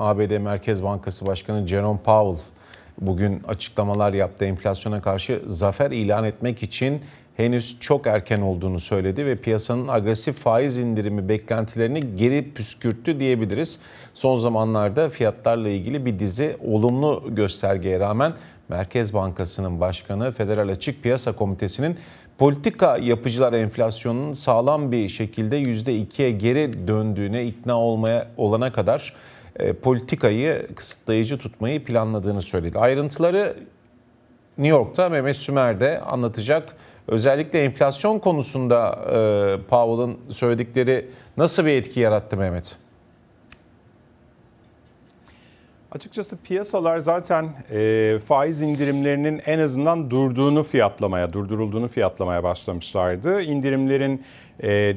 ABD Merkez Bankası Başkanı Jerome Powell bugün açıklamalar yaptı. Enflasyona karşı zafer ilan etmek için henüz çok erken olduğunu söyledi ve piyasanın agresif faiz indirimi beklentilerini geri püskürttü diyebiliriz. Son zamanlarda fiyatlarla ilgili bir dizi olumlu göstergeye rağmen Merkez Bankası'nın başkanı Federal Açık Piyasa Komitesi'nin politika yapıcılar enflasyonun sağlam bir şekilde %2'ye geri döndüğüne ikna olmaya olana kadar e, politikayı kısıtlayıcı tutmayı planladığını söyledi. Ayrıntıları New York'ta Mehmet Sümer de anlatacak. Özellikle enflasyon konusunda e, Powell'ın söyledikleri nasıl bir etki yarattı Mehmet? Açıkçası piyasalar zaten e, faiz indirimlerinin en azından durduğunu fiyatlamaya, durdurulduğunu fiyatlamaya başlamışlardı. İndirimlerin, e, e,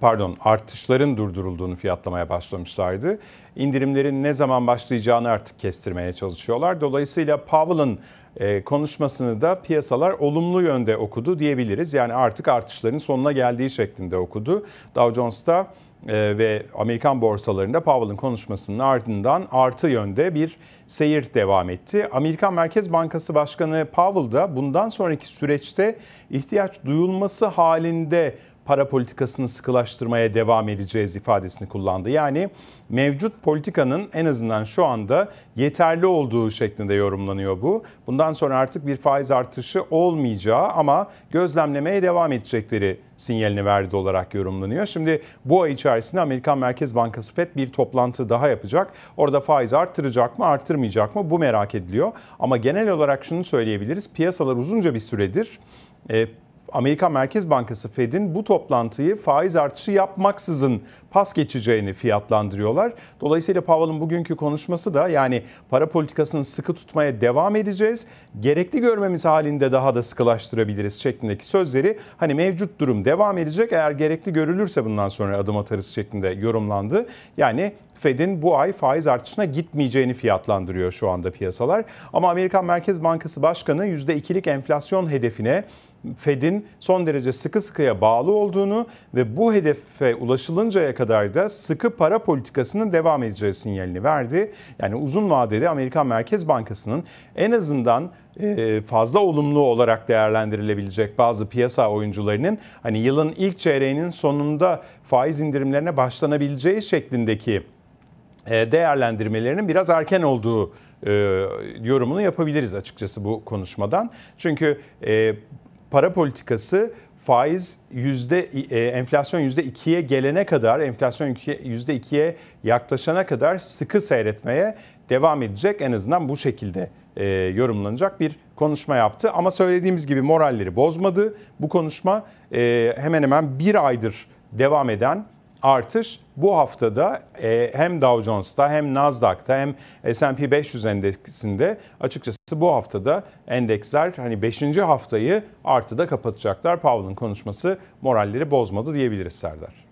pardon artışların durdurulduğunu fiyatlamaya başlamışlardı. İndirimlerin ne zaman başlayacağını artık kestirmeye çalışıyorlar. Dolayısıyla Powell'ın e, konuşmasını da piyasalar olumlu yönde okudu diyebiliriz. Yani artık artışların sonuna geldiği şeklinde okudu. Dow Jones'ta ee, ve Amerikan borsalarında Powell'ın konuşmasının ardından artı yönde bir seyir devam etti. Amerikan Merkez Bankası Başkanı Powell da bundan sonraki süreçte ihtiyaç duyulması halinde para politikasını sıkılaştırmaya devam edeceğiz ifadesini kullandı. Yani mevcut politikanın en azından şu anda yeterli olduğu şeklinde yorumlanıyor bu. Bundan sonra artık bir faiz artışı olmayacağı ama gözlemlemeye devam edecekleri sinyalini verdi olarak yorumlanıyor. Şimdi bu ay içerisinde Amerikan Merkez Bankası FED bir toplantı daha yapacak. Orada faiz arttıracak mı, arttırmayacak mı bu merak ediliyor. Ama genel olarak şunu söyleyebiliriz. Piyasalar uzunca bir süredir e, Amerika Merkez Bankası Fed'in bu toplantıyı faiz artışı yapmaksızın pas geçeceğini fiyatlandırıyorlar. Dolayısıyla Powell'ın bugünkü konuşması da yani para politikasını sıkı tutmaya devam edeceğiz. Gerekli görmemiz halinde daha da sıkılaştırabiliriz şeklindeki sözleri hani mevcut durum devam edecek. Eğer gerekli görülürse bundan sonra adım atarız şeklinde yorumlandı. Yani Fed'in bu ay faiz artışına gitmeyeceğini fiyatlandırıyor şu anda piyasalar. Ama Amerikan Merkez Bankası Başkanı %2'lik enflasyon hedefine Fed'in son derece sıkı sıkıya bağlı olduğunu ve bu hedefe ulaşılıncaya kadar da sıkı para politikasının devam edeceği sinyalini verdi. Yani uzun vadede Amerikan Merkez Bankası'nın en azından e, fazla olumlu olarak değerlendirilebilecek bazı piyasa oyuncularının hani yılın ilk çeyreğinin sonunda faiz indirimlerine başlanabileceği şeklindeki e, değerlendirmelerinin biraz erken olduğu e, yorumunu yapabiliriz açıkçası bu konuşmadan. Çünkü e, para politikası faiz yüzde enflasyon yüzde ikiye gelene kadar enflasyon yüzde ikiye yaklaşana kadar sıkı seyretmeye devam edecek en azından bu şekilde yorumlanacak bir konuşma yaptı. Ama söylediğimiz gibi moralleri bozmadı. Bu konuşma hemen hemen bir aydır devam eden artış bu haftada e, hem Dow Jones'ta hem Nasdaq'ta hem S&P 500 endeksinde açıkçası bu haftada endeksler hani 5. haftayı artıda kapatacaklar. Powell'ın konuşması moralleri bozmadı diyebiliriz Serdar.